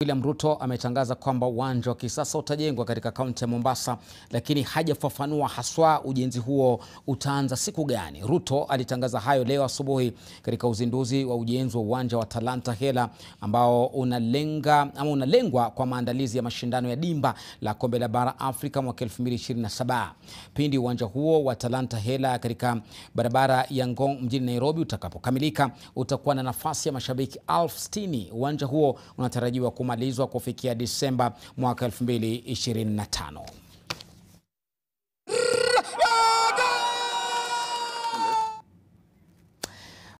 William Ruto ametangaza kwamba uwanja wa kisasa utajengwa katika kaunti ya Mombasa, lakini hajafafanua haswa ujenzi huo utaanza siku gani. Ruto alitangaza hayo leo asubuhi katika uzinduzi wa ujenzi wa uwanja wa Talanta Hela ambao unalenga ama unalengwa kwa maandalizi ya mashindano ya dimba la kombe la bara Afrika mwaka 2027. Pindi uwanja huo wa Talanta Hela katika barabara ya Ngong mjini Nairobi utakapokamilika, utakuwa na nafasi ya mashabiki elfu sitini. Uwanja huo unatarajiwa kumalizwa kufikia Disemba mwaka 2025.